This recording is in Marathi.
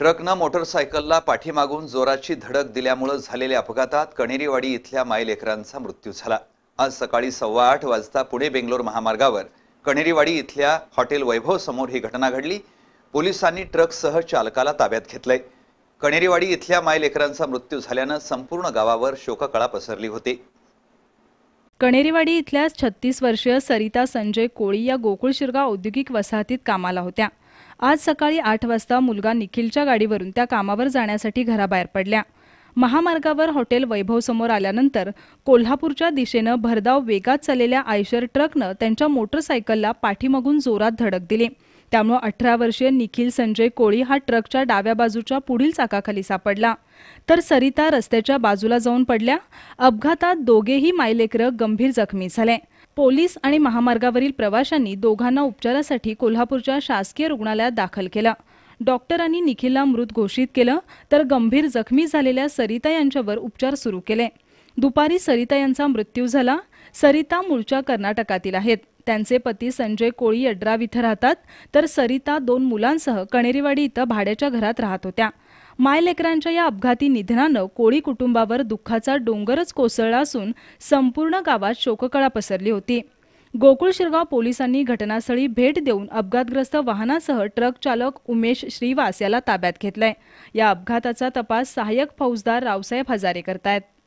ट्रकनं मोटरसायकलला पाठीमागून जोराची धडक दिल्यामुळे झालेल्या अपघातात कणेरीवाडी इथल्या मायलेकरांचा मृत्यू झाला आज सकाळी सव्वा आठ वाजता पुणे बेंगलोर महामार्गावर कणेरीवाडी इथल्या हॉटेल वैभव समोर ही घटना घडली पोलिसांनी ट्रकसह चालकाला ताब्यात घेतलंय कणेरीवाडी इथल्या मायलेकरांचा मृत्यू झाल्यानं संपूर्ण गावावर शोककळा पसरली होती कणेरीवाडी इथल्या छत्तीस वर्षीय सरिता संजय कोळी या गोकुळ शिरगाव औद्योगिक वसाहतीत कामाला होत्या आज सकाळी आठ वाजता मुलगा निखिलच्या गाडीवरून त्या कामावर जाण्यासाठी घराबाहेर पडल्या महामार्गावर हॉटेल वैभव समोर आल्यानंतर कोल्हापूरच्या दिशेनं भरधाव वेगात चाललेल्या आयशर ट्रकनं त्यांच्या मोटरसायकलला पाठीमागून जोरात धडक दिली त्यामुळं अठरा वर्षीय निखिल संजय कोळी हा ट्रकच्या डाव्या बाजूच्या पुढील चाकाखाली सापडला तर सरिता रस्त्याच्या बाजूला जाऊन पडल्या अपघातात दोघेही मायलेकरं गंभीर जखमी झाले पोलीस आणि महामार्गावरील प्रवाशांनी दोघांना उपचारासाठी कोल्हापूरच्या शासकीय रुग्णालयात दाखल केलं डॉक्टरांनी निखिलला मृत घोषित केलं तर गंभीर जखमी झालेल्या सरिता यांच्यावर उपचार सुरू केले दुपारी सरिता यांचा मृत्यू झाला सरिता मूळच्या कर्नाटकातील आहेत त्यांचे पती संजय कोळी यड्राव इथं राहतात तर सरिता दोन मुलांसह कणेरीवाडी इथं भाड्याच्या घरात राहत होत्या मायलेकरांच्या या अपघाती निधनानं कोळी कुटुंबावर दुःखाचा डोंगरच कोसळला असून संपूर्ण गावात शोककळा पसरली होती गोकुळ शिरगाव पोलिसांनी घटनास्थळी भेट देऊन अपघातग्रस्त वाहनासह ट्रक चालक उमेश श्रीवास याला ताब्यात घेतलंय या अपघाताचा तपास सहाय्यक फौजदार रावसाहेब हजारे करतायत